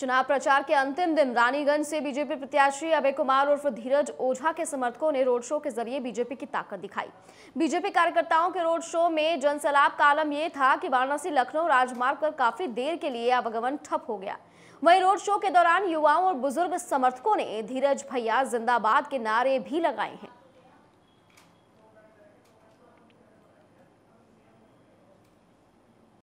चुनाव प्रचार के अंतिम दिन रानीगंज से बीजेपी प्रत्याशी अभय कुमार उर्फ धीरज ओझा के समर्थकों ने रोड शो के जरिए बीजेपी की ताकत दिखाई बीजेपी कार्यकर्ताओं के रोड शो में जनसैलाब का आलम यह था कि वाराणसी लखनऊ राजमार्ग पर काफी देर के लिए आवागमन ठप हो गया वहीं रोड शो के दौरान युवाओं और बुजुर्ग समर्थकों ने धीरज भैया जिंदाबाद के नारे भी लगाए हैं